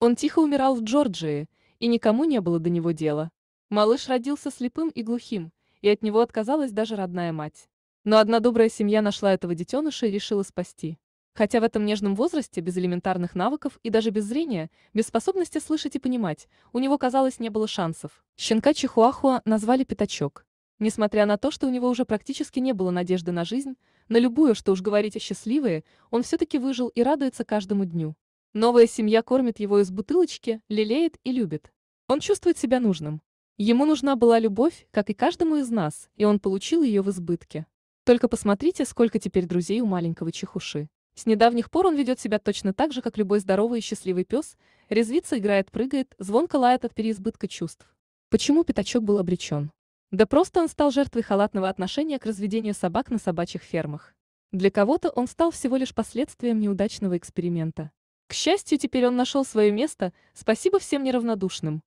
Он тихо умирал в Джорджии, и никому не было до него дела. Малыш родился слепым и глухим, и от него отказалась даже родная мать. Но одна добрая семья нашла этого детеныша и решила спасти. Хотя в этом нежном возрасте, без элементарных навыков и даже без зрения, без способности слышать и понимать, у него, казалось, не было шансов. Щенка Чихуахуа назвали Пятачок. Несмотря на то, что у него уже практически не было надежды на жизнь, на любую, что уж говорить о счастливые, он все-таки выжил и радуется каждому дню. Новая семья кормит его из бутылочки, лелеет и любит. Он чувствует себя нужным. Ему нужна была любовь, как и каждому из нас, и он получил ее в избытке. Только посмотрите, сколько теперь друзей у маленького чехуши. С недавних пор он ведет себя точно так же, как любой здоровый и счастливый пес, резвится, играет, прыгает, звонко лает от переизбытка чувств. Почему пятачок был обречен? Да просто он стал жертвой халатного отношения к разведению собак на собачьих фермах. Для кого-то он стал всего лишь последствием неудачного эксперимента. К счастью, теперь он нашел свое место, спасибо всем неравнодушным.